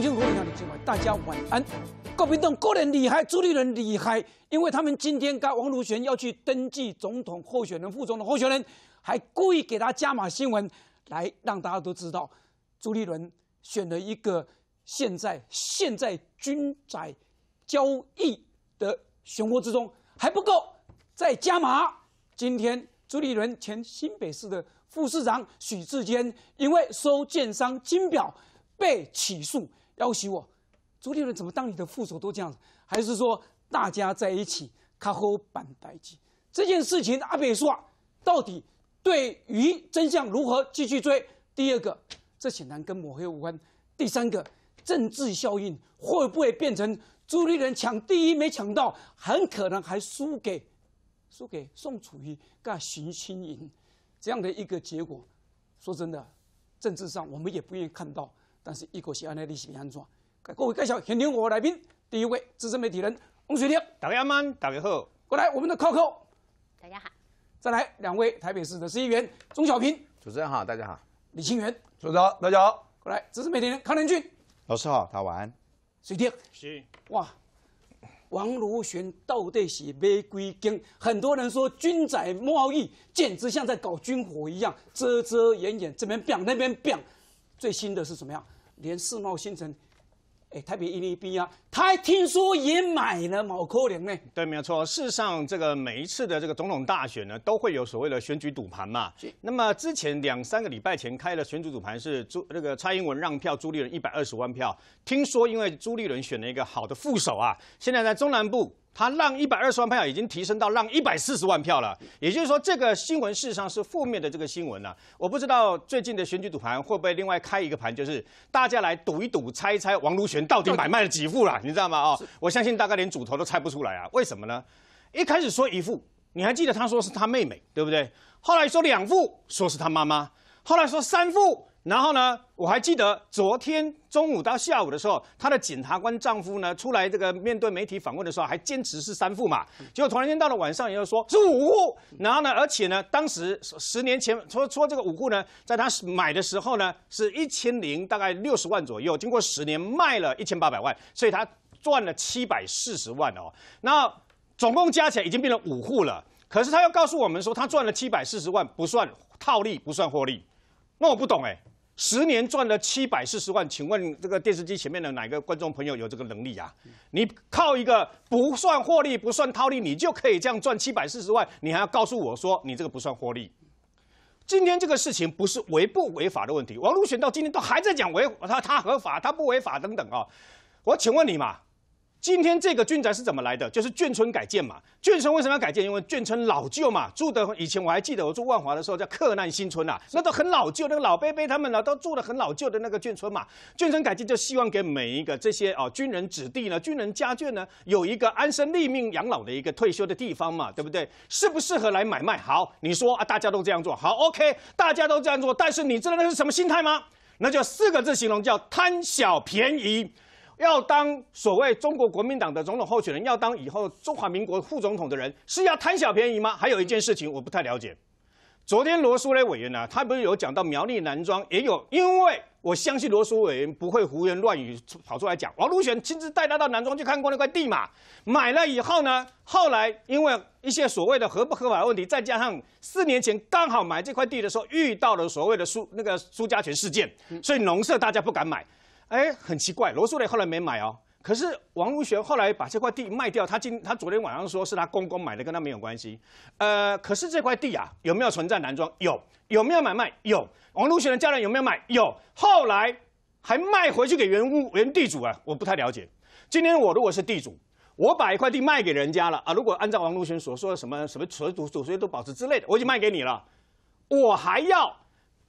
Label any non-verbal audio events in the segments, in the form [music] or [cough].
庆国民党的新闻，大家晚安。郭民栋个人厉害，朱立伦厉害，因为他们今天跟王如玄要去登记总统候选人副总的候选人，还故意给他加码新闻，来让大家都知道，朱立伦选了一个现在现在军债交易的漩涡之中，还不够，再加码。今天朱立伦前新北市的副市长许志坚，因为收建商金表被起诉。要挟我，朱立伦怎么当你的副手都这样子？还是说大家在一起卡喝板待鸡？这件事情阿北说，到底对于真相如何继续追？第二个，这显然跟抹黑无关；第三个，政治效应会不会变成朱立伦抢第一没抢到，很可能还输给输给宋楚瑜跟徐庆莹这样的一个结果？说真的，政治上我们也不愿意看到。但是，一个安的利息安怎？给各位介绍今天我来宾，第一位资深媒体人翁水汀，大家晚安，大家好。过来，我们的 Coco，大家好。再来两位台北市的市议员钟小平，主持人好，大家好。李清源，主持人，大家好。过来，资深媒体人康仁俊，老师好，大家晚安。水汀，是哇。王如玄到底是买贵金？很多人说军仔贸易简直像在搞军火一样，遮遮掩掩，这边变那边变。最新的是什么样？连世贸新城，哎，台北零一 B 啊，他听说也买了毛科联呢。对，没有错。事实上，这个每一次的这个总统大选呢，都会有所谓的选举赌盘嘛。那么之前两三个礼拜前开的选举赌盘，是朱那个蔡英文让票朱立伦一百二十万票。听说因为朱立伦选了一个好的副手啊，现在在中南部。他让一百二十万票已经提升到让一百四十万票了，也就是说，这个新闻事实上是负面的这个新闻了。我不知道最近的选举赌盘会不会另外开一个盘，就是大家来赌一赌，猜一猜王如玄到底买卖了几副了？你知道吗？哦，我相信大概连主头都猜不出来啊。为什么呢？一开始说一副，你还记得他说是他妹妹，对不对？后来说两副，说是他妈妈，后来说三副。然后呢，我还记得昨天中午到下午的时候，她的检察官丈夫呢出来这个面对媒体访问的时候，还坚持是三副嘛。结果突然间到了晚上，又说是五户。然后呢，而且呢，当时十年前说说这个五户呢，在他买的时候呢，是一千零大概六十万左右，经过十年卖了一千八百万，所以他赚了七百四十万哦。那总共加起来已经变成五户了。可是他又告诉我们说，他赚了七百四十万不算套利，不算获利。那我不懂哎。十年赚了七百四十万，请问这个电视机前面的哪个观众朋友有这个能力啊？你靠一个不算获利不算套利，你就可以这样赚七百四十万？你还要告诉我说你这个不算获利？今天这个事情不是违不违法的问题，王如选到今天都还在讲违，他他合法，他不违法等等啊！我请问你嘛？今天这个军宅是怎么来的？就是眷村改建嘛。眷村为什么要改建？因为眷村老旧嘛。住的以前我还记得，我住万华的时候叫客难新村呐，那都很老旧。那个老伯伯他们呢，都住的很老旧的那个眷村嘛。眷村改建就希望给每一个这些啊军人子弟呢、军人家眷呢，有一个安身立命、养老的一个退休的地方嘛，对不对？适不适合来买卖？好，你说大家都这样做好，OK，大家都这样做。但是你知道那是什么心态吗？那就四个字形容叫贪小便宜。要当所谓中国国民党的总统候选人，要当以后中华民国副总统的人，是要贪小便宜吗？还有一件事情我不太了解，昨天罗淑蕾委员呢，他不是有讲到苗栗男装，也有，因为我相信罗淑委员不会胡言乱语跑出来讲，王如璇亲自带他到南庄去看过那块地嘛，买了以后呢，后来因为一些所谓的合不合法问题，再加上四年前刚好买这块地的时候遇到了所谓的苏那个苏家权事件，所以农舍大家不敢买。哎，很奇怪，罗素雷后来没买哦。可是王如玄后来把这块地卖掉，他今他昨天晚上说是他公公买的，跟他没有关系。呃，可是这块地啊，有没有存在男装？有，有没有买卖？有。王如玄的家人有没有买？有。后来还卖回去给原屋原地主啊？我不太了解。今天我如果是地主，我把一块地卖给人家了啊。如果按照王如玄所说的什么什么存祖所孙都保持之类的，我已经卖给你了，我还要。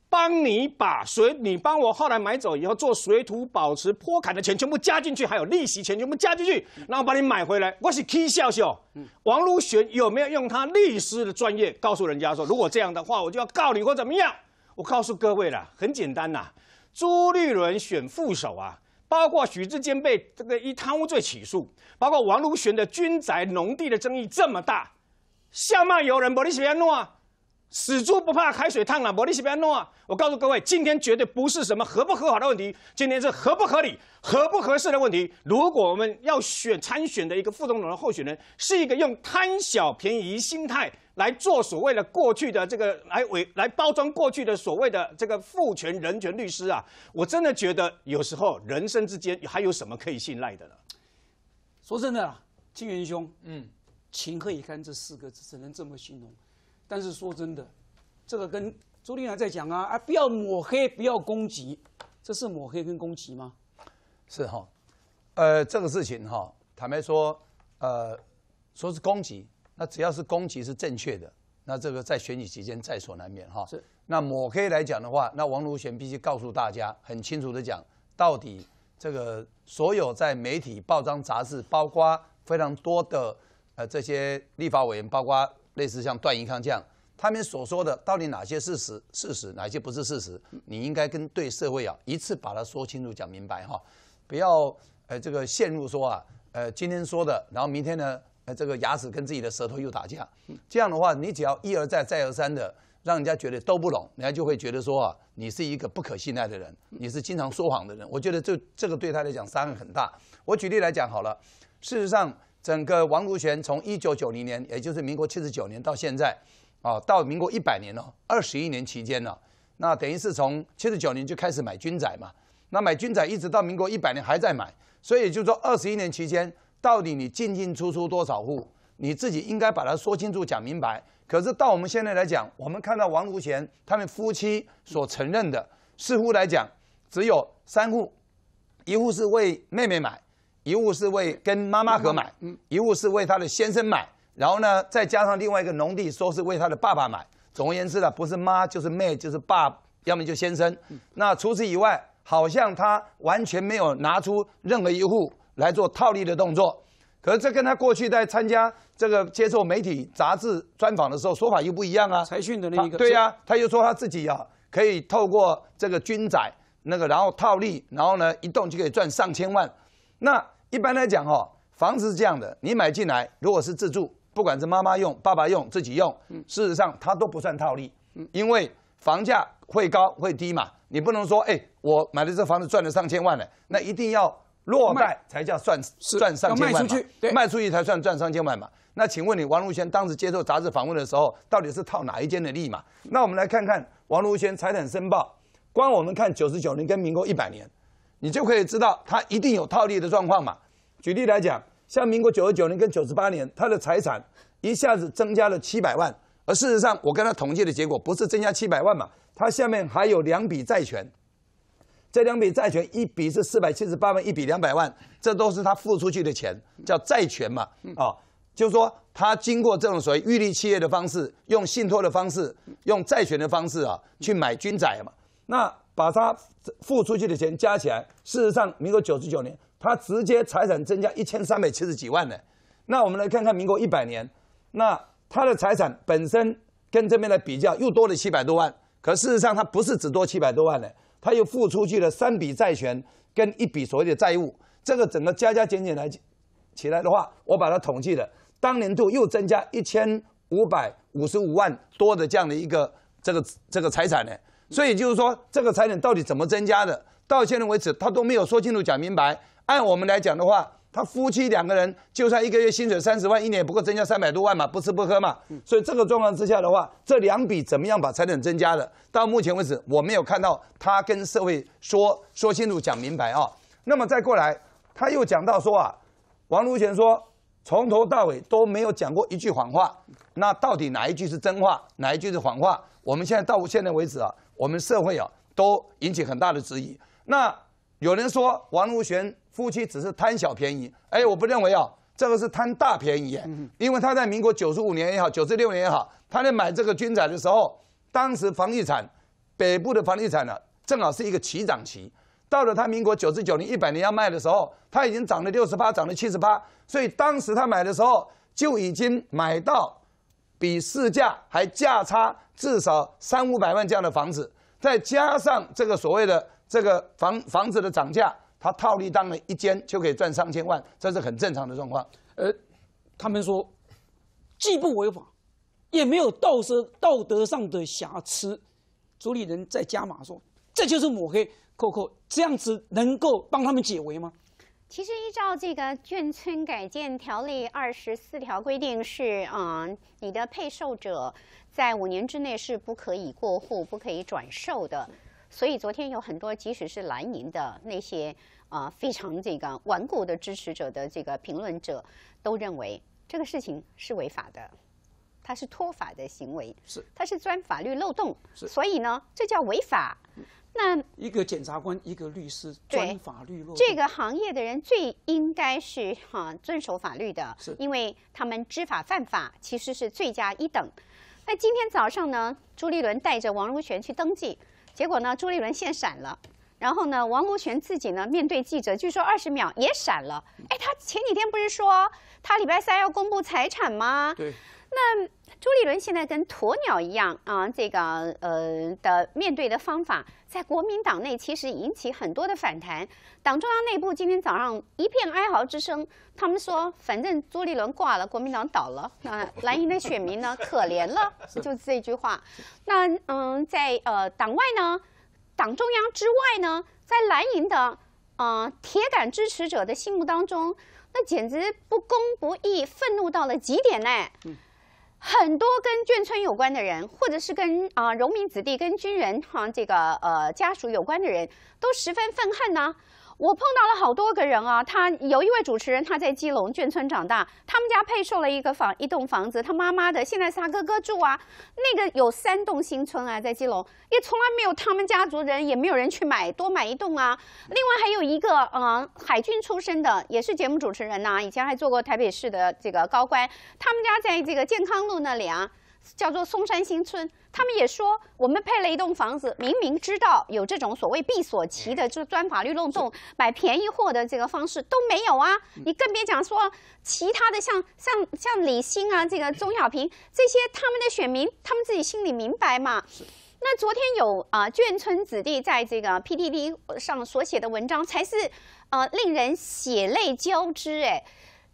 帮你把水，你帮我后来买走以后做水土保持坡坎的钱全部加进去，还有利息钱全部加进去，然后把你买回来。我是 K 笑笑，王如玄有没有用他律师的专业告诉人家说，如果这样的话，我就要告你或怎么样？我告诉各位了，很简单呐。朱立伦选副手啊，包括许志坚被这个一贪污罪起诉，包括王如玄的军宅农地的争议这么大，相骂由人不？你喜不喜啊？死猪不怕开水烫了，没力气别弄啊！我告诉各位，今天绝对不是什么合不合好的问题，今天是合不合理、合不合适的问题。如果我们要选参选的一个副总统的候选人，是一个用贪小便宜心态来做所谓的过去的这个来伪来包装过去的所谓的这个父权人权律师啊，我真的觉得有时候人生之间还有什么可以信赖的呢？说真的啊，金元兄，嗯，情何以堪这四个字只能这么形容。但是说真的，这个跟朱立伦在讲啊，啊不要抹黑，不要攻击，这是抹黑跟攻击吗？是哈，呃，这个事情哈，坦白说，呃，说是攻击，那只要是攻击是正确的，那这个在选举期间在所难免哈。是，那抹黑来讲的话，那王如贤必须告诉大家很清楚的讲，到底这个所有在媒体报章杂志，包括非常多的呃这些立法委员，包括。类似像段义康这样，他们所说的到底哪些事实？事实哪些不是事实？你应该跟对社会啊一次把它说清楚、讲明白哈，不要呃这个陷入说啊，呃今天说的，然后明天呢，呃这个牙齿跟自己的舌头又打架，这样的话你只要一而再、再而三的，让人家觉得都不懂，人家就会觉得说啊，你是一个不可信赖的人，你是经常说谎的人。我觉得这这个对他来讲伤害很大。我举例来讲好了，事实上。整个王如泉从一九九零年，也就是民国七十九年到现在，啊，到民国一百年了，二十一年期间呢，那等于是从七十九年就开始买军仔嘛，那买军仔一直到民国一百年还在买，所以就说二十一年期间，到底你进进出出多少户，你自己应该把它说清楚、讲明白。可是到我们现在来讲，我们看到王如泉他们夫妻所承认的，似乎来讲只有三户，一户是为妹妹买。一物是为跟妈妈合买，一物是为他的先生买，然后呢，再加上另外一个农地，说是为他的爸爸买。总而言之呢，不是妈就是妹就是爸，要么就先生。那除此以外，好像他完全没有拿出任何一户来做套利的动作。可是这跟他过去在参加这个接受媒体杂志专访的时候说法又不一样啊。财讯的那一个对呀，他又说他自己啊可以透过这个军仔那个，然后套利，然后呢一动就可以赚上千万。那一般来讲，哈，房子是这样的，你买进来，如果是自住，不管是妈妈用、爸爸用、自己用，事实上它都不算套利，因为房价会高会低嘛，你不能说，哎，我买的这房子赚了上千万了，那一定要落袋才叫算赚上千万嘛，卖出去，对，卖出去才算赚上千万嘛。那请问你王如轩当时接受杂志访问的时候，到底是套哪一间的利嘛？那我们来看看王如轩财产申报，光我们看九十九年跟民国一百年。你就可以知道他一定有套利的状况嘛？举例来讲，像民国九十九年跟九十八年，他的财产一下子增加了七百万，而事实上我跟他统计的结果不是增加七百万嘛？他下面还有两笔债权，这两笔债权，一笔是四百七十八万，一笔两百万，这都是他付出去的钱，叫债权嘛？啊，就是说他经过这种所谓预立契约的方式，用信托的方式，用债权的方式啊，去买军债嘛？那。把他付出去的钱加起来，事实上，民国九十九年，他直接财产增加一千三百七十几万呢。那我们来看看民国一百年，那他的财产本身跟这边的比较，又多了七百多万。可事实上，他不是只多七百多万呢，他又付出去了三笔债权跟一笔所谓的债务。这个整个加加减减来起来的话，我把它统计了，当年度又增加一千五百五十五万多的这样的一个这个这个财产呢。所以就是说，这个财产到底怎么增加的？到现在为止，他都没有说清楚、讲明白。按我们来讲的话，他夫妻两个人，就算一个月薪水三十万，一年不够增加三百多万嘛，不吃不喝嘛。所以这个状况之下的话，这两笔怎么样把财产增加的？到目前为止，我没有看到他跟社会说说清楚、讲明白啊。那么再过来，他又讲到说啊，王如泉说，从头到尾都没有讲过一句谎话。那到底哪一句是真话，哪一句是谎话？我们现在到现在为止啊。我们社会啊，都引起很大的质疑。那有人说王如玄夫妻只是贪小便宜，哎，我不认为啊，这个是贪大便宜。因为他在民国九十五年也好，九十六年也好，他在买这个军仔的时候，当时房地产北部的房地产呢，正好是一个齐涨期。到了他民国九十九年一百年要卖的时候，他已经涨了六十八，涨了七十八，所以当时他买的时候就已经买到比市价还价差。至少三五百万这样的房子，再加上这个所谓的这个房房子的涨价，他套利当了一间就可以赚上千万，这是很正常的状况。呃，他们说既不违法，也没有道德道德上的瑕疵，主理人在加码说这就是抹黑扣扣，这样子能够帮他们解围吗？其实，依照这个《眷村改建条例》二十四条规定是，嗯，你的配售者在五年之内是不可以过户、不可以转售的。所以，昨天有很多即使是蓝营的那些啊非常这个顽固的支持者的这个评论者，都认为这个事情是违法的，它是脱法的行为，是它是钻法律漏洞，所以呢，这叫违法。那一个检察官，一个律师，钻法律漏洞。这个行业的人最应该是哈遵守法律的，因为他们知法犯法其实是罪加一等。那今天早上呢，朱立伦带着王如玄去登记，结果呢，朱立伦现闪了，然后呢，王如玄自己呢面对记者，据说二十秒也闪了。哎，他前几天不是说他礼拜三要公布财产吗？对，那。朱立伦现在跟鸵鸟一样啊，这个呃的面对的方法，在国民党内其实引起很多的反弹。党中央内部今天早上一片哀嚎之声，他们说，反正朱立伦挂了，国民党倒了那蓝营的选民呢可怜了，[laughs] 就是这句话。那嗯，在呃党外呢，党中央之外呢，在蓝营的啊铁杆支持者的心目当中，那简直不公不义，愤怒到了极点嗯很多跟眷村有关的人，或者是跟啊农民子弟、跟军人哈这个呃家属有关的人，都十分愤恨呢。我碰到了好多个人啊，他有一位主持人，他在基隆眷村长大，他们家配售了一个房一栋房子，他妈妈的，现在是他哥哥住啊。那个有三栋新村啊，在基隆也从来没有他们家族人也没有人去买多买一栋啊。另外还有一个嗯海军出身的，也是节目主持人呐，以前还做过台北市的这个高官，他们家在这个健康路那里啊。叫做松山新村，他们也说我们配了一栋房子，明明知道有这种所谓闭锁期的，就是钻法律漏洞买便宜货的这个方式都没有啊！你更别讲说其他的，像像像李欣啊，这个钟小平这些他们的选民，他们自己心里明白嘛。那昨天有啊眷村子弟在这个 PDD 上所写的文章，才是呃令人血泪交织哎。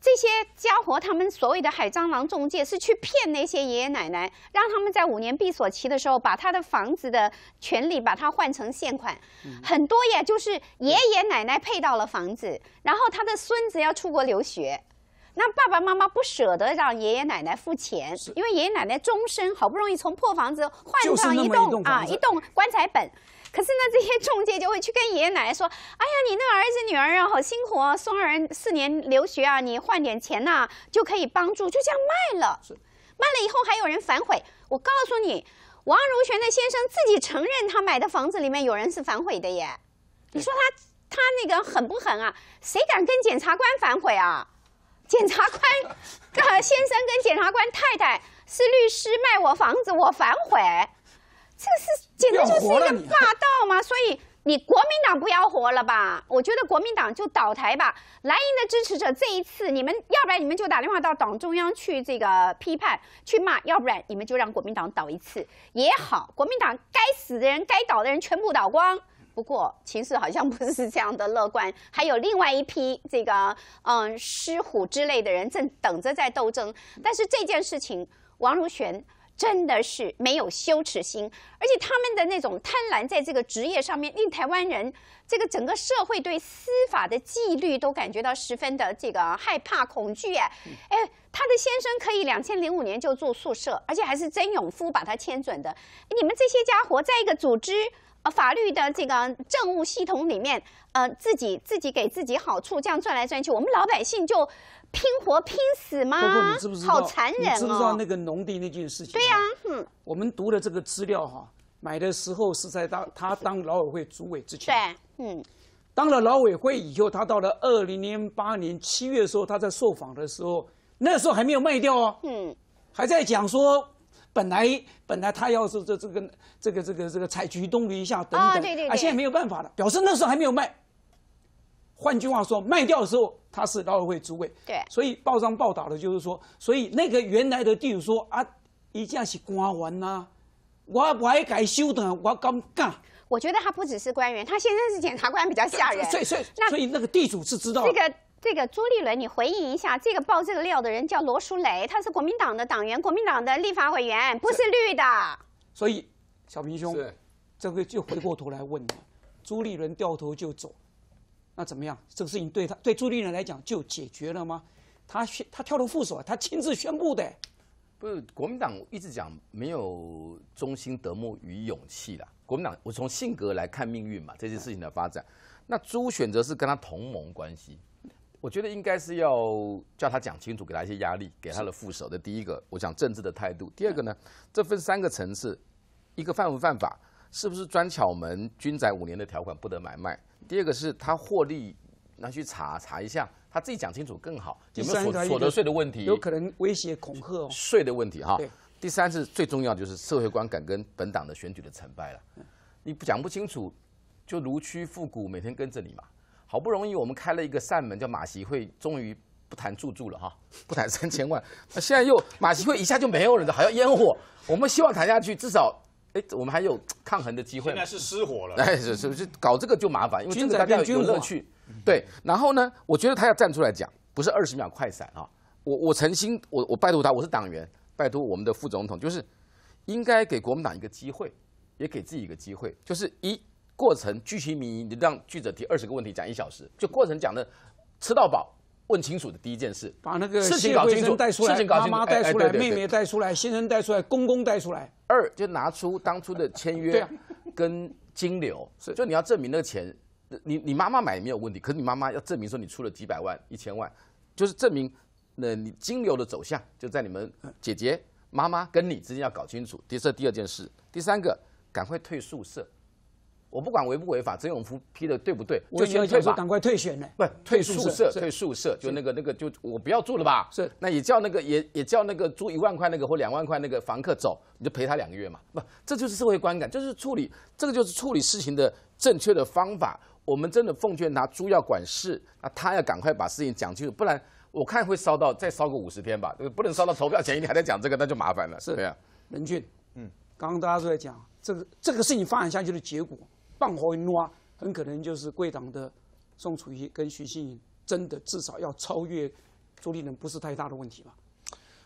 这些家伙，他们所谓的海蟑螂中介是去骗那些爷爷奶奶，让他们在五年闭锁期的时候把他的房子的权利把它换成现款。很多呀，就是爷爷奶奶配到了房子，然后他的孙子要出国留学，那爸爸妈妈不舍得让爷爷奶奶付钱，因为爷爷奶奶终身好不容易从破房子换上一栋啊一栋棺材本。可是呢，这些中介就会去跟爷爷奶奶说：“哎呀，你那儿子女儿啊，好辛苦啊，送人四年留学啊，你换点钱呐，就可以帮助，就这样卖了。”卖了以后还有人反悔。我告诉你，王如泉的先生自己承认，他买的房子里面有人是反悔的耶。你说他他那个狠不狠啊？谁敢跟检察官反悔啊？[laughs] 检察官，呃，先生跟检察官太太是律师卖我房子，我反悔，这是。简直就是一个霸道嘛！所以你国民党不要活了吧？我觉得国民党就倒台吧。蓝营的支持者这一次，你们要不然你们就打电话到党中央去，这个批判、去骂；要不然你们就让国民党倒一次也好。国民党该死的人、该倒的人全部倒光。不过情势好像不是这样的乐观。还有另外一批这个嗯狮虎之类的人，正等着在斗争。但是这件事情，王如玄。真的是没有羞耻心，而且他们的那种贪婪在这个职业上面，令台湾人这个整个社会对司法的纪律都感觉到十分的这个害怕恐惧。哎，他的先生可以两千零五年就住宿舍，而且还是曾永夫把他签准的。你们这些家伙在一个组织呃法律的这个政务系统里面，呃自己自己给自己好处这样转来转去，我们老百姓就。拼活拼死吗？不过你知不知道？好残忍哦！你知不知道那个农地那件事情？对呀，嗯。我们读的这个资料哈，买的时候是在当他当老委会主委之前。对，嗯。当了老委会以后，他到了二零零八年七月的时候，他在受访的时候，那时候还没有卖掉哦。嗯。还在讲说，本来本来他要是这这个这个这个这个采菊东篱下等等，对对对。啊，现在没有办法了，表示那时候还没有卖。换句话说，卖掉的时候。他是劳委会主委，对，所以报上报道的就是说，所以那个原来的地主说啊，一经是官文啦，我我还改修的，我敢干。我觉得他不只是官员，他现在是检察官比较吓人。所以所以那所以那个地主是知道这个这个朱立伦，你回应一下，这个报这个料的人叫罗淑蕾，他是国民党的党员，国民党的立法委员，不是绿的。所以小平兄，这个就回过头来问你，朱立伦掉头就走。那怎么样？这个事情对他对朱立伦来讲就解决了吗？他宣他跳楼副手，他亲自宣布的。不是国民党一直讲没有忠心、德目与勇气的国民党。我从性格来看命运嘛，这件事情的发展。那朱选择是跟他同盟关系，我觉得应该是要叫他讲清楚，给他一些压力，给他的副手。的第一个，我讲政治的态度。第二个呢，这分三个层次：一个犯不犯法，是不是专巧门军宅五年的条款不得买卖。第二个是他获利，拿去查查一下，他自己讲清楚更好。有没有所得税的问题，有可能威胁恐吓。税的问题哈。第三是最重要，就是社会观感跟本党的选举的成败了。你不讲不清楚，就如蛆附骨，每天跟着你嘛。好不容易我们开了一个扇门叫马席会，终于不谈住住了哈，不谈三千万。那现在又马席会一下就没有了的，好像烟火。我们希望谈下去，至少。哎，我们还有抗衡的机会。那是失火了。哎，是是是，搞这个就麻烦，因为这个他要有乐趣。对，然后呢，我觉得他要站出来讲，不是二十秒快闪啊。我我诚心，我我拜托他，我是党员，拜托我们的副总统，就是应该给国民党一个机会，也给自己一个机会，就是一过程据情民意，你让记者提二十个问题，讲一小时，就过程讲的吃到饱。问清楚的第一件事，把那个事情搞清楚，事情搞清楚，妈妈带出来，妹妹带出来，先生带出来，公公带出来。二就拿出当初的签约，跟金流，[laughs] 就你要证明那个钱，你你妈妈买也没有问题，可是你妈妈要证明说你出了几百万、一千万，就是证明那你金流的走向就在你们姐姐、妈妈跟你之间要搞清楚。这是第二件事，第三个赶快退宿舍。我不管违不违法，曾永夫批的对不对？我先退，赶快退选呢？不，退宿舍，退宿舍，就那个那个，就我不要住了吧？是。那也叫那个，也也叫那个，租一万块那个或两万块那个房客走，你就赔他两个月嘛？不，这就是社会观感，就是处理这个就是处理事情的正确的方法。我们真的奉劝他租要管事，那他要赶快把事情讲清楚，不然我看会烧到再烧个五十天吧。不能烧到投票前一天还在讲这个，那就麻烦了。是的呀，任俊，嗯，刚刚大家都在讲这个这个事情发展下去的结果。放活一挖，很可能就是贵党的宋楚瑜跟徐新颖真的至少要超越朱立伦，不是太大的问题吧？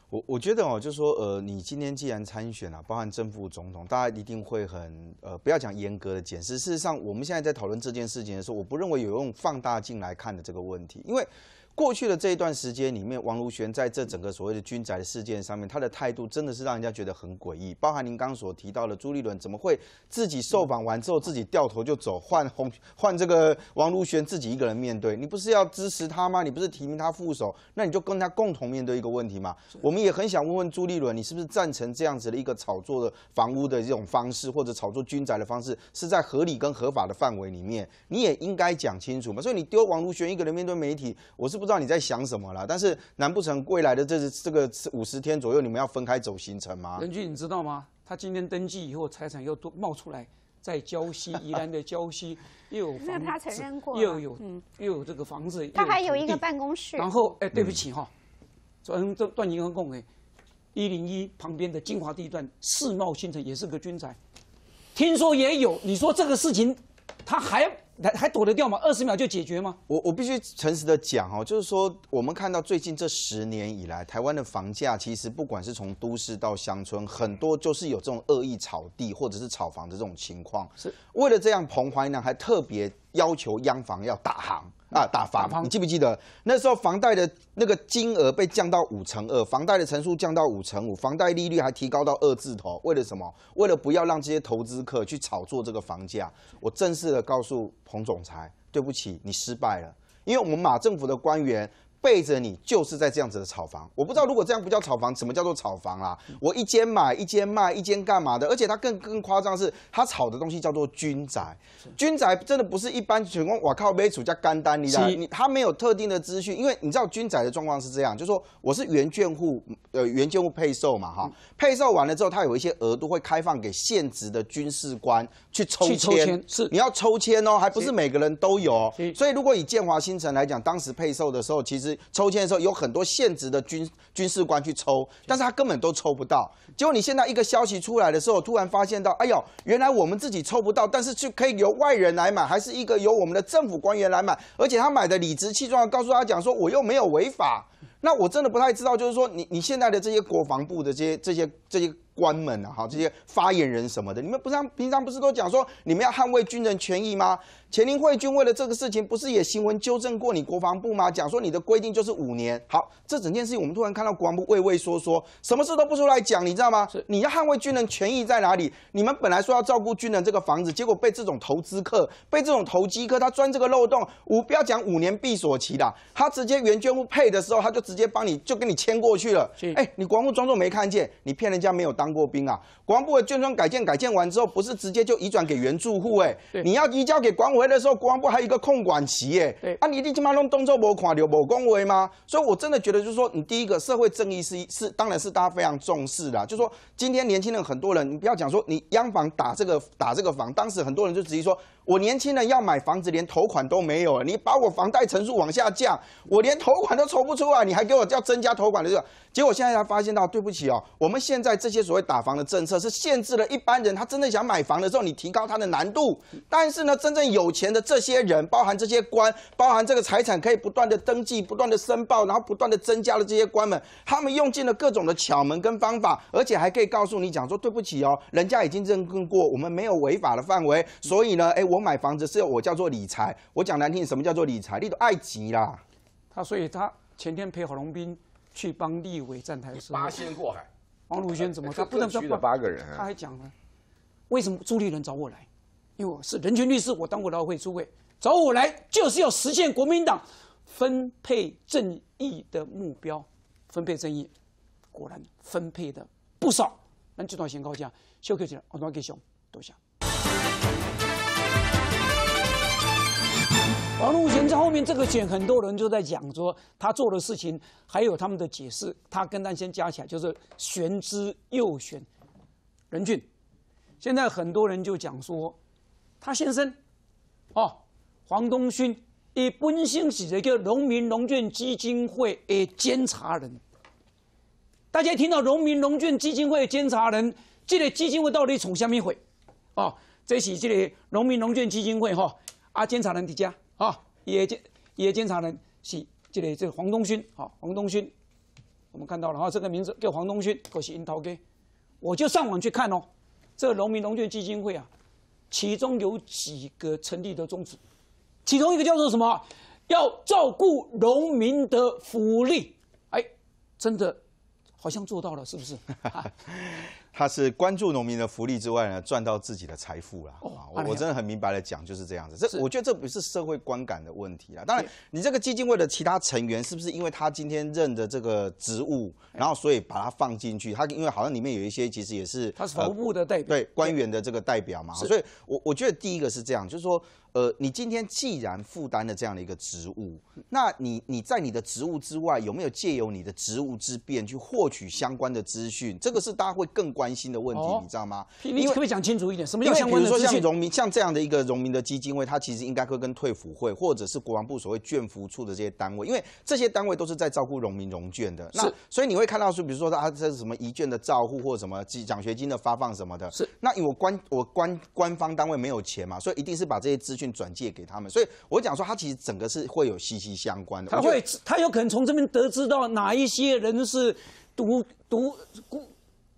我我觉得哦，就说呃，你今天既然参选了，包含正副总统，大家一定会很呃，不要讲严格的检视。事实上，我们现在在讨论这件事情的时候，我不认为有用放大镜来看的这个问题，因为。过去的这一段时间里面，王如玄在这整个所谓的军宅的事件上面，他的态度真的是让人家觉得很诡异。包含您刚所提到的朱立伦，怎么会自己受访完之后自己掉头就走，换红换这个王如玄自己一个人面对？你不是要支持他吗？你不是提名他副手？那你就跟他共同面对一个问题嘛。我们也很想问问朱立伦，你是不是赞成这样子的一个炒作的房屋的这种方式，或者炒作军宅的方式是在合理跟合法的范围里面？你也应该讲清楚嘛。所以你丢王如玄一个人面对媒体，我是不。知道你在想什么了，但是难不成未来的这这个五十天左右，你们要分开走行程吗？林军，你知道吗？他今天登记以后，财产又冒出来，在郊西宜兰的郊西 [laughs] 又有房子，又有又有这个房子，他还有一个办公室。然后，哎，对不起哈，转这段银行供给一零一旁边的精华地段世贸新城也是个军宅，听说也有。你说这个事情？他还还躲得掉吗？二十秒就解决吗？我我必须诚实的讲哦，就是说我们看到最近这十年以来，台湾的房价其实不管是从都市到乡村，很多就是有这种恶意炒地或者是炒房的这种情况。是为了这样，彭淮南还特别要求央房要打行。啊，打法你记不记得那时候房贷的那个金额被降到五成二，房贷的成数降到五成五，房贷利率还提高到二字头，为了什么？为了不要让这些投资客去炒作这个房价。我正式的告诉彭总裁，对不起，你失败了，因为我们马政府的官员。背着你就是在这样子的炒房，我不知道如果这样不叫炒房，什么叫做炒房啊？我一间买，一间卖，一间干嘛的？而且他更更夸张是，他炒的东西叫做军宅，军宅真的不是一般全工。我靠，没主家肝胆，你你他没有特定的资讯，因为你知道军宅的状况是这样，就说我是原眷户，呃，原眷户配售嘛，哈，配售完了之后，他有一些额度会开放给现职的军事官去抽签，是你要抽签哦，还不是每个人都有，所以如果以建华新城来讲，当时配售的时候，其实。抽签的时候有很多现职的军军事官去抽，但是他根本都抽不到。结果你现在一个消息出来的时候，突然发现到，哎呦，原来我们自己抽不到，但是就可以由外人来买，还是一个由我们的政府官员来买，而且他买的理直气壮，告诉他讲说我又没有违法。那我真的不太知道，就是说你你现在的这些国防部的这些这些这些。官们啊，哈，这些发言人什么的，你们不是平常不是都讲说你们要捍卫军人权益吗？前林慧君为了这个事情，不是也新闻纠正过你国防部吗？讲说你的规定就是五年。好，这整件事我们突然看到国防部畏畏缩缩，什么事都不出来讲，你知道吗？是，你要捍卫军人权益在哪里？你们本来说要照顾军人这个房子，结果被这种投资客、被这种投机客，他钻这个漏洞，五不要讲五年闭锁期的，他直接原捐物配的时候，他就直接帮你就给你签过去了。是，哎，你国防部装作没看见，你骗人家没有当。过兵啊，国防部的眷村改建改建完之后，不是直接就移转给原住户哎？你要移交给管安会的时候，国防部还有一个控管期哎，对，啊，你一定马弄动作没看到没公维吗？所以，我真的觉得就是说，你第一个社会正义是是，当然是大家非常重视的，就是说，今天年轻人很多人，你不要讲说你央房打这个打这个房，当时很多人就直接说。我年轻人要买房子，连头款都没有了，你把我房贷成数往下降，我连头款都筹不出来，你还给我叫增加头款的这个。结果现在才发现到，对不起哦，我们现在这些所谓打房的政策是限制了一般人，他真的想买房的时候，你提高他的难度。但是呢，真正有钱的这些人，包含这些官，包含这个财产可以不断的登记、不断的申报，然后不断的增加了这些官们，他们用尽了各种的巧门跟方法，而且还可以告诉你讲说，对不起哦，人家已经认证过，我们没有违法的范围。所以呢，哎我。我买房子是我叫做理财，我讲难听，什么叫做理财？你都爱急啦。他所以他前天陪郝龙斌去帮立委站台，八仙过海。王鲁轩怎么他不能去了八个人，他还讲了为什么朱立伦找我来？因为我是人权律师，我当过劳会主委，找我来就是要实现国民党分配正义的目标。分配正义，果然分配的不少。那这段先告假，休克起来，我都给熊多想。黄路贤在后面这个选，很多人就在讲说他做的事情，还有他们的解释，他跟那些加起来就是玄之又玄。任俊，现在很多人就讲说，他先生哦，黄东勋，以本身是一个农民农券基金会的监察人。大家听到农民农券基金会监察人，这个基金会到底从什么回，哦，这是这个农民农券基金会哈，啊监察人的家。啊，野监野监察人是这里这黄东勋，啊，黄东勋，我们看到了哈，这个名字叫黄东勋，他是樱桃哥，我就上网去看哦，这农民农券基金会啊，其中有几个成立的宗旨，其中一个叫做什么？要照顾农民的福利，哎，真的好像做到了，是不是？[laughs] 他是关注农民的福利之外呢，赚到自己的财富啦。我我真的很明白的讲，就是这样子。这我觉得这不是社会观感的问题啦。当然，你这个基金会的其他成员是不是因为他今天任的这个职务，然后所以把它放进去？他因为好像里面有一些其实也是他头部的代表对官员的这个代表嘛，所以我我觉得第一个是这样，就是说。呃，你今天既然负担了这样的一个职务，那你你在你的职务之外，有没有借由你的职务之便去获取相关的资讯？这个是大家会更关心的问题，你知道吗？因为讲清楚一点，什么？比如说像农民，像这样的一个农民的基金会，它其实应该会跟退辅会或者是国防部所谓眷服处的这些单位，因为这些单位都是在照顾农民、荣眷的。那所以你会看到，说，比如说他这是什么一眷的照顾，或什么奖学金的发放什么的。是。那我官我官官方单位没有钱嘛，所以一定是把这些资。转借给他们，所以我讲说，他其实整个是会有息息相关的。他会，他有可能从这边得知到哪一些人是毒毒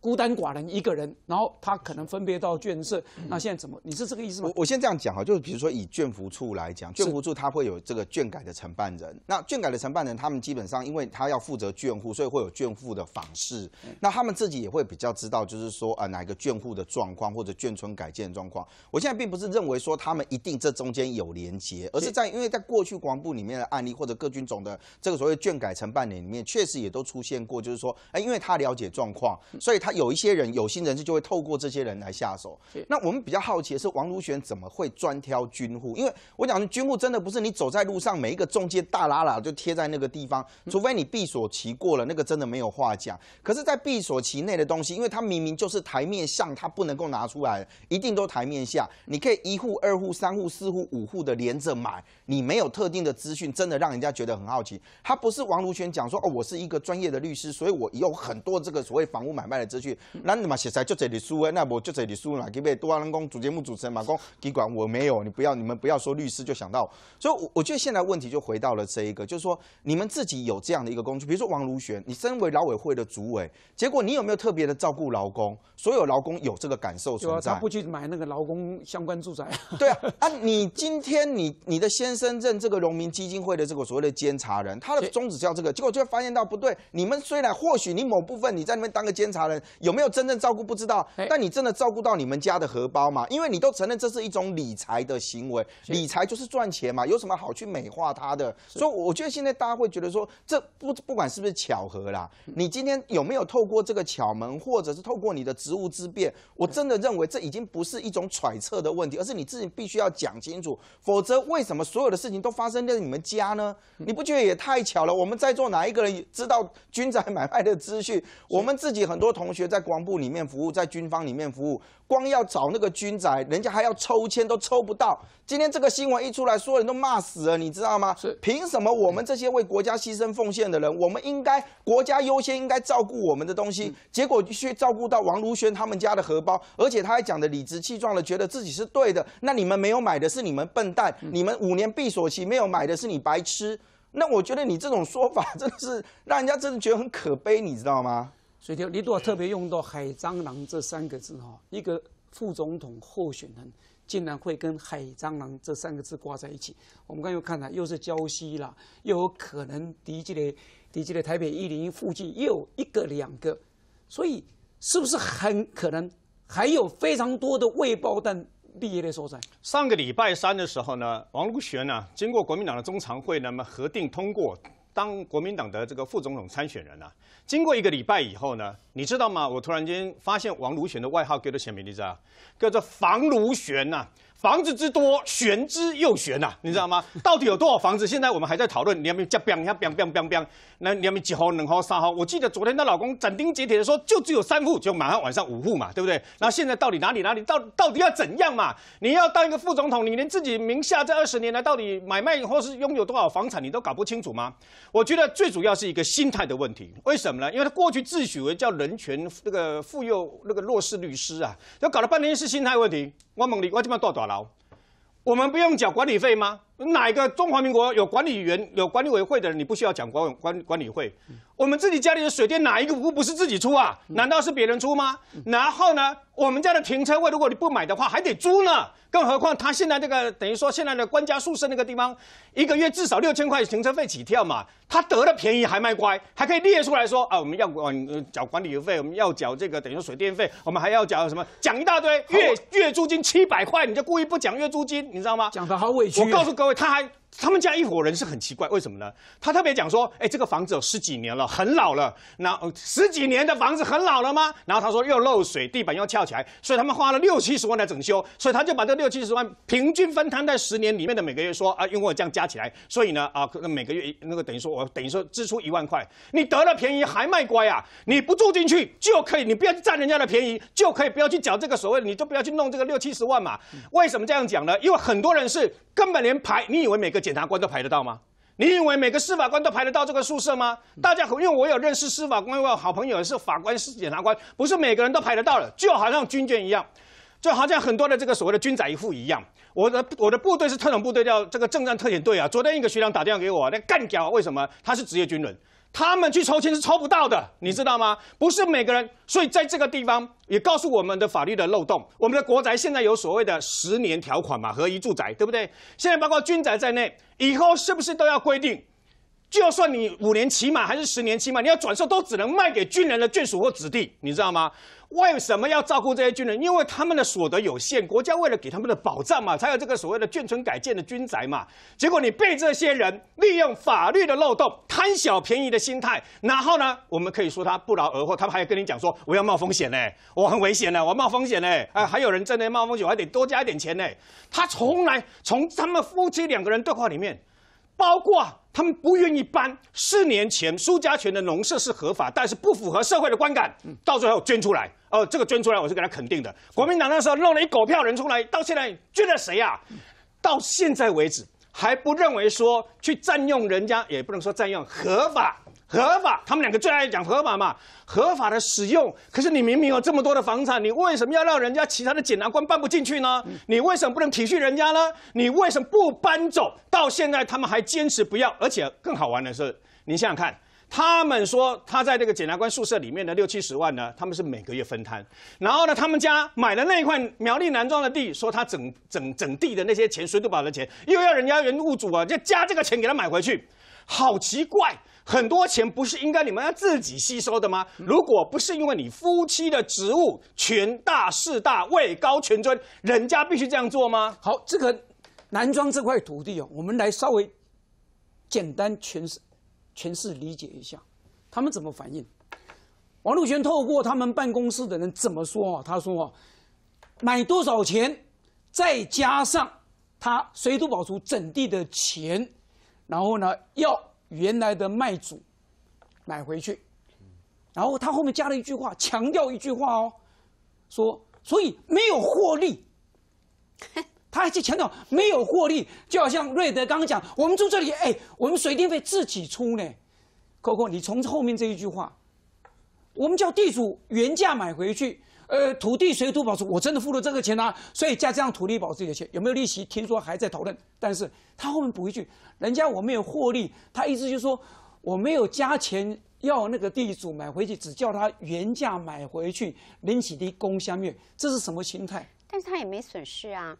孤单寡人一个人，然后他可能分别到眷舍，那现在怎么？你是这个意思吗？我先这样讲哈，就是比如说以眷福处来讲，眷福处他会有这个眷改的承办人，那眷改的承办人他们基本上，因为他要负责眷户，所以会有眷户的访视，那他们自己也会比较知道，就是说呃哪个眷户的状况或者眷村改建的状况。我现在并不是认为说他们一定这中间有连结，而是在因为在过去光部里面的案例或者各军种的这个所谓眷改承办人里面，确实也都出现过，就是说哎，因为他了解状况，所以他。有一些人有心人士就会透过这些人来下手。那我们比较好奇的是，王如玄怎么会专挑军户？因为我讲军户真的不是你走在路上每一个中介大拉拉就贴在那个地方，除非你闭锁期过了，那个真的没有话讲。可是，在闭锁期内的东西，因为它明明就是台面上，它不能够拿出来，一定都台面下。你可以一户、二户、三户、四户、五户的连着买，你没有特定的资讯，真的让人家觉得很好奇。他不是王如玄讲说哦，我是一个专业的律师，所以我有很多这个所谓房屋买卖的资。那那么实在就这里输哎，那我就这里输了。给别多人工，主节目主持人嘛，公，高管我没有，你不要你们不要说律师就想到，所以我觉得现在问题就回到了这一个，就是说你们自己有这样的一个工具，比如说王如玄，你身为劳委会的主委，结果你有没有特别的照顾劳工？所有劳工有这个感受存在，他不去买那个劳工相关住宅。对啊，啊，你今天你你的先生任这个农民基金会的这个所谓的监察人，他的宗旨叫这个，结果就发现到不对。你们虽然或许你某部分你在那边当个监察人。有没有真正照顾不知道，但你真的照顾到你们家的荷包嘛？因为你都承认这是一种理财的行为，理财就是赚钱嘛，有什么好去美化它的？所以我觉得现在大家会觉得说，这不不管是不是巧合啦，你今天有没有透过这个巧门，或者是透过你的职务之便？我真的认为这已经不是一种揣测的问题，而是你自己必须要讲清楚，否则为什么所有的事情都发生在你们家呢？你不觉得也太巧了？我们在座哪一个人知道军仔买卖的资讯？我们自己很多同学。在光部里面服务，在军方里面服务，光要找那个军仔，人家还要抽签，都抽不到。今天这个新闻一出来，所有人都骂死了，你知道吗？是凭什么我们这些为国家牺牲奉献的人，我们应该国家优先，应该照顾我们的东西，结果去照顾到王如轩他们家的荷包，而且他还讲的理直气壮的，觉得自己是对的。那你们没有买的是你们笨蛋，你们五年闭锁期没有买的是你白痴。那我觉得你这种说法 [laughs] 真的是让人家真的觉得很可悲，你知道吗？所以，李要特别用到“海蟑螂”这三个字哈，一个副总统候选人竟然会跟“海蟑螂”这三个字挂在一起。我们刚又看了，又是礁溪啦，又有可能敌机的敌机的台北一零一附近又有一个两个，所以是不是很可能还有非常多的未爆弹毕业的所在？上个礼拜三的时候呢，王如玄呢，经过国民党的中常会那么核定通过，当国民党的这个副总统参选人呢。经过一个礼拜以后呢，你知道吗？我突然间发现王如玄的外号叫做什明，你知道？叫做房如玄呐。房子之多，玄之又玄呐，你知道吗？[laughs] 到底有多少房子？现在我们还在讨论。你米加标，两标标标标，那两要几号、两号、三号？我记得昨天她老公斩钉截铁的说，就只有三户，就马上晚上五户嘛，对不对？那现在到底哪里哪里？到到底要怎样嘛？你要当一个副总统，你连自己名下这二十年来到底买卖或是拥有多少房产，你都搞不清楚吗？我觉得最主要是一个心态的问题。为什么呢？因为他过去自诩为叫人权那个妇幼那个弱势律师啊，就搞了半天是心态问题。我猛的，我这边到短了。好，我们不用缴管理费吗？哪一个中华民国有管理员有管理委员会的人？你不需要讲管管管理会。我们自己家里的水电哪一个户不是自己出啊？难道是别人出吗？然后呢，我们家的停车位，如果你不买的话，还得租呢。更何况他现在这个等于说现在的官家宿舍那个地方，一个月至少六千块停车费起跳嘛。他得了便宜还卖乖，还可以列出来说啊，我们要管缴管理费，我们要缴这个等于说水电费，我们还要缴什么？讲一大堆，月月租金七百块，你就故意不讲月租金，你知道吗？讲的好委屈。我告诉各位。他还。他们家一伙人是很奇怪，为什么呢？他特别讲说，哎，这个房子有十几年了，很老了。那十几年的房子很老了吗？然后他说又漏水，地板又翘起来，所以他们花了六七十万来整修。所以他就把这六七十万平均分摊在十年里面的每个月，说啊，因为我这样加起来，所以呢啊，能每个月那个等于说我等于说支出一万块，你得了便宜还卖乖啊？你不住进去就可以，你不要去占人家的便宜，就可以不要去缴这个所谓的，你就不要去弄这个六七十万嘛。为什么这样讲呢？因为很多人是根本连牌，你以为每个。检察官都排得到吗？你以为每个司法官都排得到这个宿舍吗？大家因为我有认识司法官，我有好朋友也是法官、是检察官，不是每个人都排得到了。就好像军舰一样，就好像很多的这个所谓的军仔一户一样。我的我的部队是特种部队，叫这个政战特遣队啊。昨天一个学长打电话给我，那干掉，为什么？他是职业军人。他们去抽签是抽不到的，你知道吗？不是每个人，所以在这个地方也告诉我们的法律的漏洞。我们的国宅现在有所谓的十年条款嘛，合一住宅，对不对？现在包括军宅在内，以后是不是都要规定，就算你五年期满还是十年期满，你要转售都只能卖给军人的眷属或子弟，你知道吗？为什么要照顾这些军人？因为他们的所得有限，国家为了给他们的保障嘛，才有这个所谓的眷村改建的军宅嘛。结果你被这些人利用法律的漏洞、贪小便宜的心态，然后呢，我们可以说他不劳而获。他们还要跟你讲说：“我要冒风险呢，我很危险呢，我冒风险呢。”哎，还有人真的冒风险，我还得多加一点钱呢。他从来从他们夫妻两个人对话里面，包括他们不愿意搬，四年前苏家全的农舍是合法，但是不符合社会的观感，到最后捐出来。哦，这个捐出来，我是给他肯定的。国民党那时候弄了一狗票人出来，到现在捐了谁呀？到现在为止还不认为说去占用人家，也不能说占用合法。合法，他们两个最爱讲合法嘛，合法的使用。可是你明明有这么多的房产，你为什么要让人家其他的检察官搬不进去呢？你为什么不能体恤人家呢？你为什么不搬走？到现在他们还坚持不要。而且更好玩的是，你想想看，他们说他在这个检察官宿舍里面的六七十万呢，他们是每个月分摊。然后呢，他们家买的那一块苗栗南庄的地，说他整整整地的那些钱，水土宝的钱，又要人家原物主啊，就加这个钱给他买回去，好奇怪。很多钱不是应该你们要自己吸收的吗？如果不是因为你夫妻的职务权大势大位高权尊，人家必须这样做吗？好，这个南庄这块土地哦，我们来稍微简单诠释、诠释理解一下，他们怎么反应？王禄全透过他们办公室的人怎么说啊？他说啊，买多少钱，再加上他水土保持整地的钱，然后呢要。原来的卖主买回去，然后他后面加了一句话，强调一句话哦，说所以没有获利，[laughs] 他还是强调没有获利，就好像瑞德刚刚讲，我们住这里，哎，我们水电费自己出呢。Coco，你从后面这一句话，我们叫地主原价买回去。呃，土地谁土保持？我真的付了这个钱呐，所以加这样土地保持的钱有没有利息？听说还在讨论，但是他后面补一句，人家我没有获利，他意思就是说我没有加钱要那个地主买回去，只叫他原价买回去，拎起的工相灭，这是什么心态？但是他也没损失啊。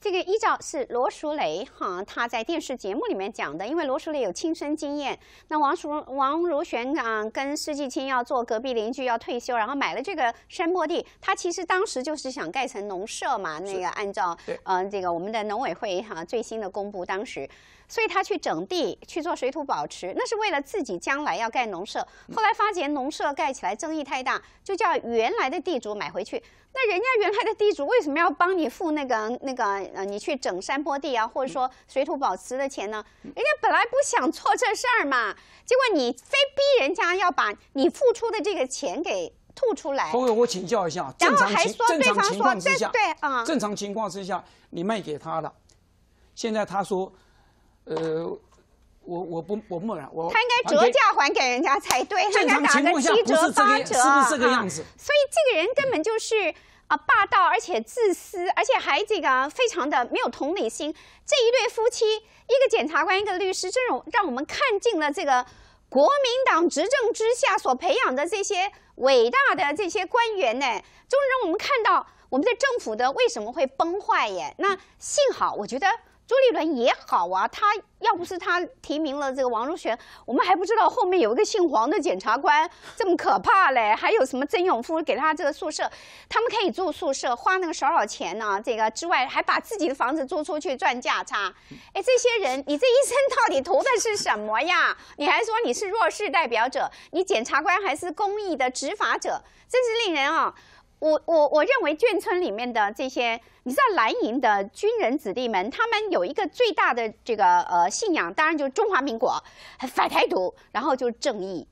这个依照是罗淑蕾哈，她在电视节目里面讲的，因为罗淑蕾有亲身经验。那王淑王如玄啊，跟施继清要做隔壁邻居，要退休，然后买了这个山坡地。他其实当时就是想盖成农舍嘛，那个按照嗯这个我们的农委会哈最新的公布，当时，所以他去整地去做水土保持，那是为了自己将来要盖农舍。后来发觉农舍盖起来争议太大，就叫原来的地主买回去。那人家原来的地主为什么要帮你付那个那个呃，你去整山坡地啊，或者说水土保持的钱呢？人家本来不想做这事儿嘛，结果你非逼人家要把你付出的这个钱给吐出来。朋友，我请教一下，然后还说对方说对对啊，正常情况之下你卖给他了，现在他说，呃。我我不我默然，他应该折价还给人家才对，他应该打个七是这折。是不是这个样子？所以这个人根本就是啊霸道，而且自私，而且还这个非常的没有同理心。这一对夫妻，一个检察官，一个律师，这种让我们看尽了这个国民党执政之下所培养的这些伟大的这些官员呢。就让我们看到我们的政府的为什么会崩坏耶？那幸好我觉得。朱立伦也好啊，他要不是他提名了这个王如玄，我们还不知道后面有一个姓黄的检察官这么可怕嘞，还有什么曾永夫给他这个宿舍，他们可以住宿舍，花那个少少钱呢。这个之外，还把自己的房子租出去赚价差。哎，这些人，你这一生到底图的是什么呀？你还说你是弱势代表者，你检察官还是公益的执法者，真是令人啊。我我我认为眷村里面的这些，你知道蓝营的军人子弟们，他们有一个最大的这个呃信仰，当然就是中华民国，反台独，然后就是正义。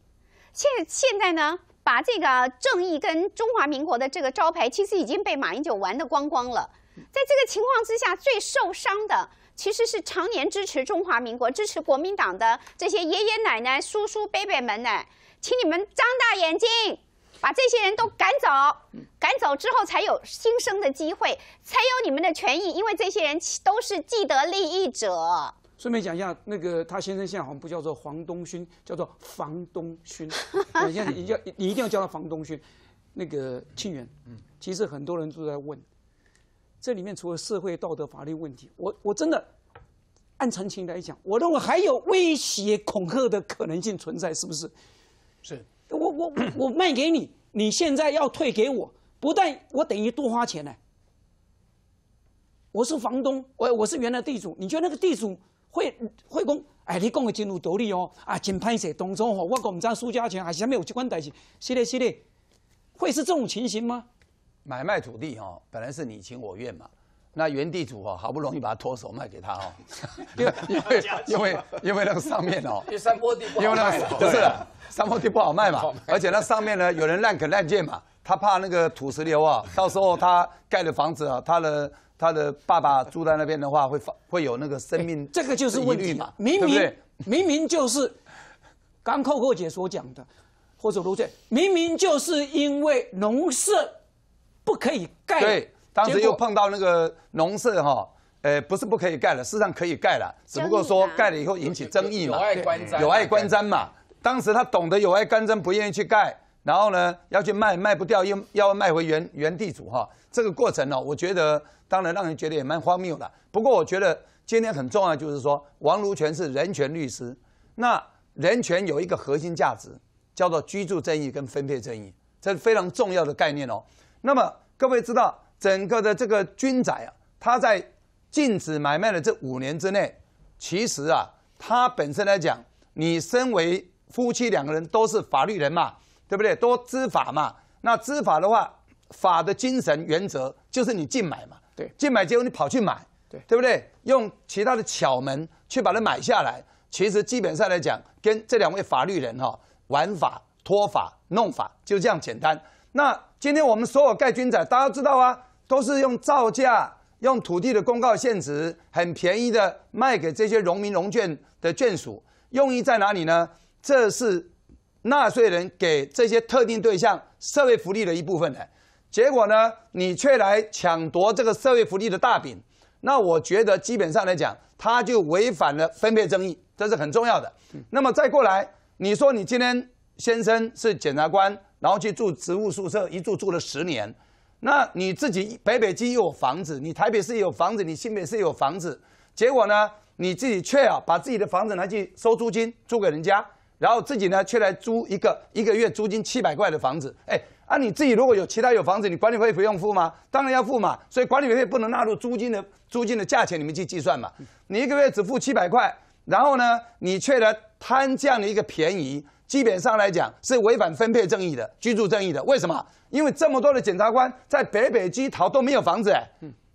现现在呢，把这个正义跟中华民国的这个招牌，其实已经被马英九玩的光光了。在这个情况之下，最受伤的其实是常年支持中华民国、支持国民党的这些爷爷奶奶、叔叔伯伯们呢，请你们张大眼睛。把这些人都赶走，赶走之后才有新生的机会，才有你们的权益，因为这些人都是既得利益者。顺便讲一下，那个他先生现在好像不叫做黄东勋，叫做房东勋。你一定要叫，你一定要叫他房东勋。那个庆元，嗯，其实很多人都在问，这里面除了社会道德法律问题，我我真的按澄清来讲，我认为还有威胁恐吓的可能性存在，是不是？是。我我我卖给你，你现在要退给我，不但我等于多花钱呢。我是房东，我我是原来地主，你觉得那个地主会会讲？哎，你讲的进入独立哦，啊，金潘写东中哦，我搞唔张苏家钱还是咩？有几关代事？系列系列，会是这种情形吗？买卖土地哦，本来是你情我愿嘛。那原地主哦，好不容易把它脱手卖给他哦，[laughs] 因为因为因为因为那个上面哦，因为山坡地不好卖，不是山坡地不好卖嘛，而且那上面呢有人烂垦烂建嘛，他怕那个土石流啊，[laughs] 到时候他盖的房子啊，他的他的爸爸住在那边的话，会发会有那个生命这个就是问题嘛，明明明明就是刚扣扣姐所讲的，或者如前，明明就是因为农舍不可以盖。对，当时又碰到那个农舍哈，呃，不是不可以盖了，事实上可以盖了，只不过说盖了以后引起争议嘛，有碍观瞻嘛。当时他懂得有碍观瞻，不愿意去盖，然后呢要去卖，卖不掉又要卖回原原地主哈。这个过程呢，我觉得当然让人觉得也蛮荒谬的。不过我觉得今天很重要，就是说王如全是人权律师，那人权有一个核心价值叫做居住正义跟分配正义，这是非常重要的概念哦。那么各位知道。整个的这个军仔啊，他在禁止买卖的这五年之内，其实啊，他本身来讲，你身为夫妻两个人都是法律人嘛，对不对？都知法嘛。那知法的话，法的精神原则就是你禁买嘛。对，禁买结果你跑去买，对，对不对？用其他的巧门去把它买下来，其实基本上来讲，跟这两位法律人哈，玩法、脱法、弄法，就这样简单。那今天我们所有盖军仔，大家知道啊。都是用造价、用土地的公告限值很便宜的卖给这些农民农眷的眷属，用意在哪里呢？这是纳税人给这些特定对象社会福利的一部分的，结果呢，你却来抢夺这个社会福利的大饼，那我觉得基本上来讲，他就违反了分配争议，这是很重要的。那么再过来，你说你今天先生是检察官，然后去住职务宿舍，一住住了十年。那你自己北北基有房子，你台北市有房子，你新北市有房子，结果呢，你自己却啊，把自己的房子拿去收租金，租给人家，然后自己呢，却来租一个一个月租金七百块的房子，哎，啊，你自己如果有其他有房子，你管理费不用付吗？当然要付嘛，所以管理费不能纳入租金的租金的价钱里面去计算嘛，你一个月只付七百块，然后呢，你却来贪这样的一个便宜。基本上来讲是违反分配正义的、居住正义的。为什么？因为这么多的检察官在北北基桃都没有房子哎，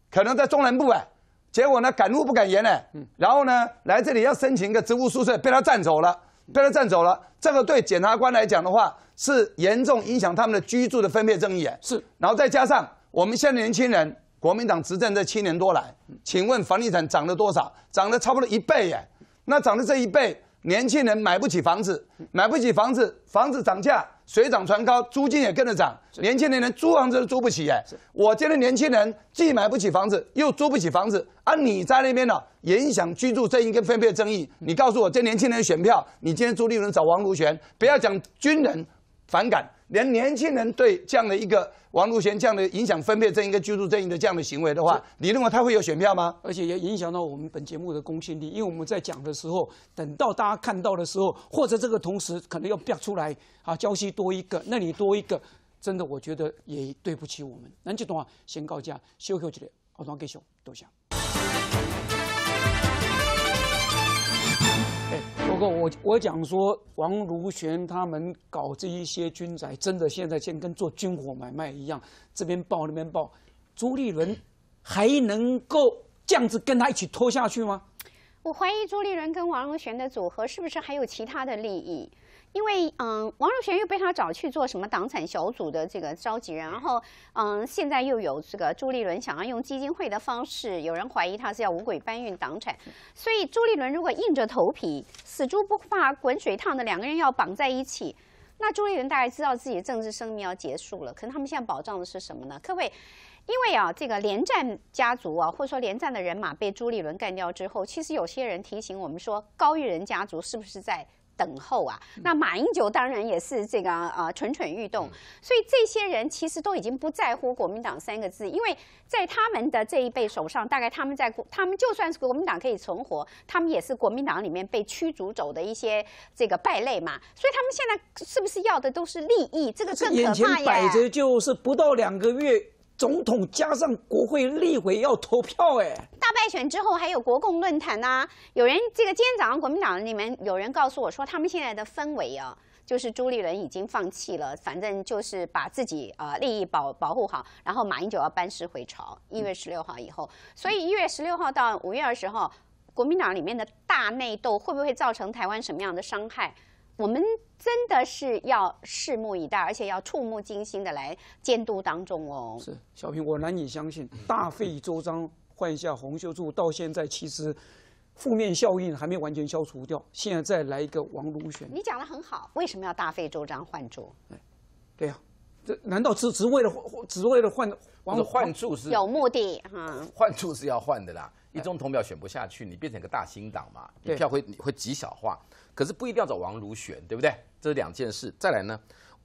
可能在中南部哎，结果呢敢怒不敢言哎，然后呢来这里要申请一个职务宿舍被他占走了，被他占走了。这个对检察官来讲的话是严重影响他们的居住的分配正义哎。是，然后再加上我们现在年轻人，国民党执政这七年多来，请问房地产涨了多少？涨了差不多一倍哎，那涨了这一倍。年轻人买不起房子，买不起房子，房子涨价，水涨船高，租金也跟着涨。年轻人连租房子都租不起哎！我见了年轻人，既买不起房子，又租不起房子。啊，你在那边呢？影响居住正义跟分配争议。你告诉我，这年轻人选票，你今天朱立伦找王如玄，不要讲军人。反感，连年轻人对这样的一个王路贤这样的影响分配这一个居住正义的这样的行为的话，你认为他会有选票吗？而且也影响到我们本节目的公信力，因为我们在讲的时候，等到大家看到的时候，或者这个同时可能要标出来啊，交息多一个，那你多一个，真的我觉得也对不起我们。那这段话先告假，休息起来，好，段给续，多谢。我我讲说，王如玄他们搞这一些军宅，真的现在像跟做军火买卖一样，这边报那边报。朱立伦还能够这样子跟他一起拖下去吗？我怀疑朱立伦跟王如玄的组合，是不是还有其他的利益？因为嗯，王若璇又被他找去做什么党产小组的这个召集人，然后嗯，现在又有这个朱立伦想要用基金会的方式，有人怀疑他是要五鬼搬运党产，所以朱立伦如果硬着头皮，死猪不怕滚水烫的两个人要绑在一起，那朱立伦大概知道自己政治生命要结束了。可是他们现在保障的是什么呢？各位，因为啊，这个连战家族啊，或者说连战的人马被朱立伦干掉之后，其实有些人提醒我们说，高玉人家族是不是在？等候啊！那马英九当然也是这个呃蠢蠢欲动，所以这些人其实都已经不在乎“国民党”三个字，因为在他们的这一辈手上，大概他们在他们就算是国民党可以存活，他们也是国民党里面被驱逐走的一些这个败类嘛。所以他们现在是不是要的都是利益？这个更可怕呀！眼前摆着就是不到两个月。总统加上国会立委要投票，哎，大败选之后还有国共论坛呐。有人这个今天早上国民党里面有人告诉我说，他们现在的氛围啊，就是朱立伦已经放弃了，反正就是把自己啊利益保保护好，然后马英九要班师回朝。一月十六号以后，所以一月十六号到五月二十号，国民党里面的大内斗会不会造成台湾什么样的伤害？我们真的是要拭目以待，而且要触目惊心的来监督当中哦。是小平，我难以相信，大费周章换下洪秀柱，到现在其实负面效应还没完全消除掉。现在再来一个王如玄，你讲的很好。为什么要大费周章换柱？对呀，这难道只只为了只为了换？换柱是有目的哈，换柱是要换的啦。一中同表选不下去，你变成一个大新党嘛？你票会你会极小化，可是不一定要找王如选，对不对？这是两件事。再来呢，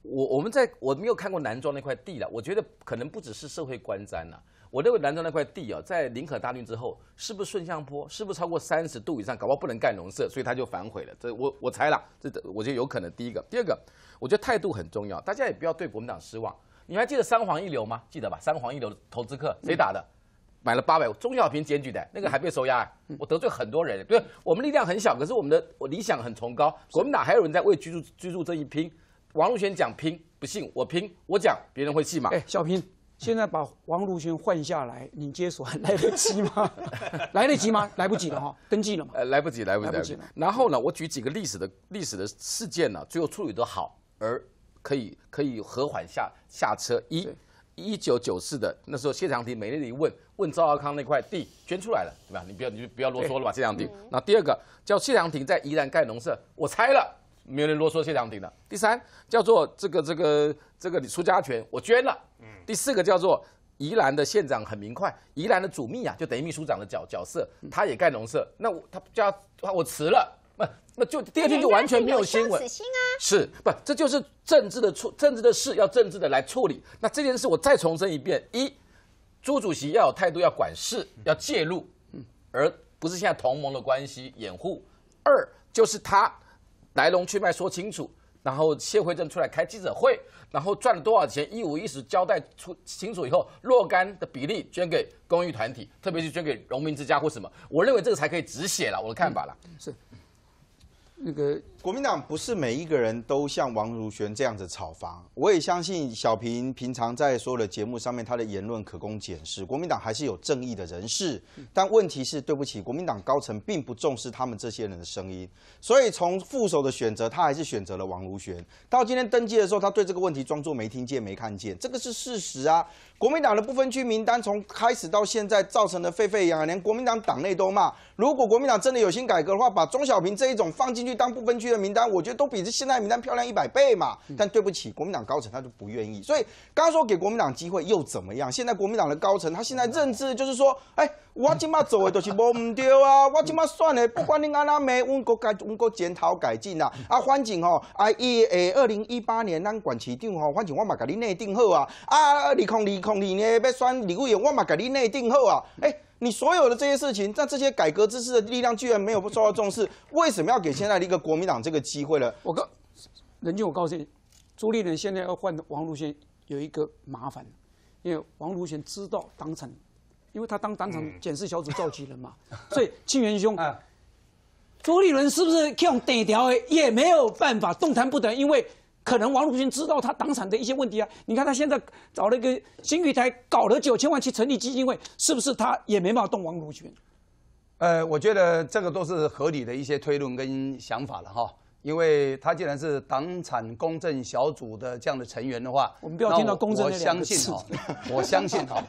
我我们在我没有看过南庄那块地了，我觉得可能不只是社会观瞻呐。我认为南庄那块地哦，在林可大运之后，是不是顺向坡？是不是超过三十度以上？搞不好不能干农舍，所以他就反悔了。这我我猜了，这我觉得有可能。第一个，第二个，我觉得态度很重要。大家也不要对国民党失望。你还记得三黄一流吗？记得吧？三黄一流的投资客谁打的？买了八百，中小平检举的那个还被收押，我得罪很多人。对，我们力量很小，可是我们的理想很崇高。我们哪还有人在为居住居住正义拼？王路轩讲拼，不信我拼，我讲别人会信吗？小平，现在把王路轩换下来，你接手还来得及吗？[laughs] 来得及吗？来不及了哈，登记了呃，来不及，来不及。然后呢，我举几个历史的历史的事件呢，最后处理得好而可以可以和缓下下车一。一九九四的那时候，谢长廷每日一问问赵阿康那块地捐出来了，对吧？你不要你就不要啰嗦了吧，谢长廷。那第二个叫谢长廷在宜兰盖农舍，我拆了，没有人啰嗦谢长廷了。第三叫做这个这个这个出家权，我捐了。嗯。第四个叫做宜兰的县长很明快，宜兰的主秘啊，就等于秘书长的角角色，他也盖农舍，那我他家我辞了。不，那就第二天就完全没有新闻。是不，这就是政治的处政治的事要政治的来处理。那这件事我再重申一遍：一，朱主席要有态度，要管事，要介入，而不是现在同盟的关系掩护；二，就是他来龙去脉说清楚，然后谢慧正出来开记者会，然后赚了多少钱一五一十交代出清楚以后，若干的比例捐给公益团体，特别是捐给农民之家或什么，我认为这个才可以止血了。我的看法了，是。那个。国民党不是每一个人都像王如玄这样子炒房，我也相信小平平常在所有的节目上面他的言论可供检视，国民党还是有正义的人士，但问题是，对不起，国民党高层并不重视他们这些人的声音，所以从副手的选择，他还是选择了王如玄。到今天登记的时候，他对这个问题装作没听见、没看见，这个是事实啊。国民党的不分区名单从开始到现在造成的沸沸扬扬，连国民党党内都骂，如果国民党真的有心改革的话，把钟小平这一种放进去当不分区。的名单，我觉得都比这现在名单漂亮一百倍嘛。但对不起，国民党高层他就不愿意。所以刚刚说给国民党机会又怎么样？现在国民党的高层他现在认知就是说，哎，我今嘛做的都是无唔对啊，[laughs] 我今嘛选的不管你安啦没，我国改我国检讨改进呐。啊，反正吼，啊一诶，二零一八年咱管市长吼，反正我嘛给你内定好啊。啊，二零二零二零要选李委员，我嘛给你内定好啊。哎。你所有的这些事情，那这些改革之识的力量居然没有受到重视，为什么要给现在的一个国民党这个机会呢？我告，任君，我告诉你，朱立伦现在要换王如玄有一个麻烦，因为王如玄知道当产，因为他当当产检视小组召集人嘛，[laughs] 所以清源兄，啊、朱立伦是不是用种底条，也没有办法动弹不得，因为。可能王如群知道他党产的一些问题啊？你看他现在找了一个新玉台，搞了九千万去成立基金会，是不是他也没办法动王如群？呃，我觉得这个都是合理的一些推论跟想法了哈。因为他既然是党产公正小组的这样的成员的话，我们不要听到公正我相信哈，[laughs] 我相信哈，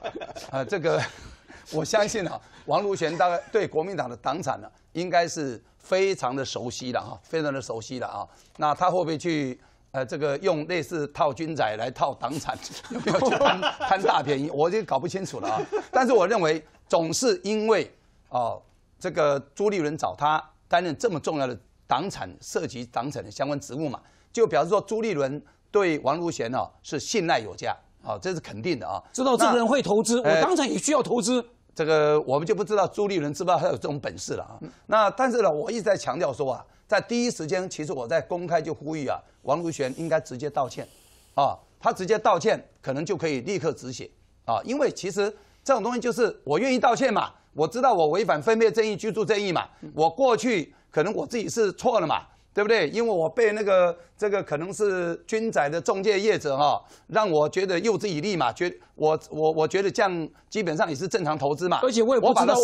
呃，这个 [laughs] 我相信哈，王如玄大概对国民党的党产呢，应该是非常的熟悉的哈，非常的熟悉的啊。那他会不会去？呃，这个用类似套军仔来套党产，有没有贪贪大便宜？我就搞不清楚了啊。但是我认为，总是因为哦，这个朱立伦找他担任这么重要的党产涉及党产的相关职务嘛，就表示说朱立伦对王如贤呢是信赖有加，哦，这是肯定的啊。知道这个人会投资，我当然也需要投资。这个我们就不知道朱立伦知不知道他有这种本事了啊。那但是呢，我一直在强调说啊。在第一时间，其实我在公开就呼吁啊，王如玄应该直接道歉，啊，他直接道歉可能就可以立刻止血，啊，因为其实这种东西就是我愿意道歉嘛，我知道我违反分配正义、居住正义嘛，我过去可能我自己是错了嘛，对不对？因为我被那个这个可能是军仔的中介业者哈，让我觉得诱之以利嘛，觉我我我觉得这样基本上也是正常投资嘛，而且我也不知道，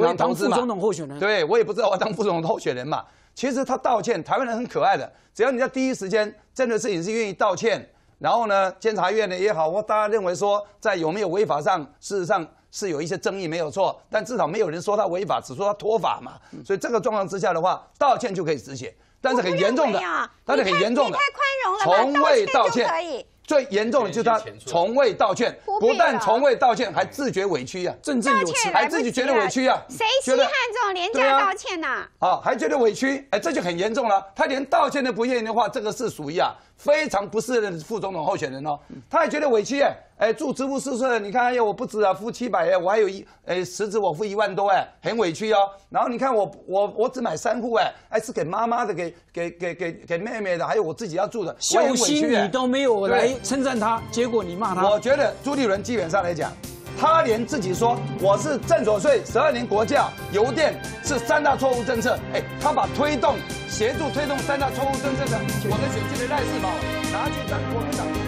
我当副总统候选人，对我也不知道我当副总统候选人嘛。其实他道歉，台湾人很可爱的。只要你在第一时间，真的是你是愿意道歉，然后呢，监察院呢也好，或大家认为说，在有没有违法上，事实上是有一些争议，没有错。但至少没有人说他违法，只说他拖法嘛。所以这个状况之下的话，道歉就可以止血，但是很严重的，但是很严重的，从未道歉可以。最严重的就是他从未道歉，不但从未道歉，还自觉委屈呀，正正如此，还自己觉得委屈呀。谁稀罕这种廉价道歉啊？啊，还觉得委屈，哎，这就很严重了。他连道歉都不愿意的话，这个是属于啊。非常不是副总统候选人哦，他也觉得委屈哎哎，住职务四岁你看哎呀，我不止啊，付七百哎，我还有一哎实值我付一万多哎，很委屈哦。然后你看我我我只买三户哎哎，是给妈妈的，给给给给给妹妹的，还有我自己要住的，很心你都没有来称赞他，结果你骂他。我觉得朱立伦基本上来讲。他连自己说我是正所税、十二年国家，邮电是三大错误政策。哎，他把推动、协助推动三大错误政策的，我们选区的赖世宝拿去当国民党。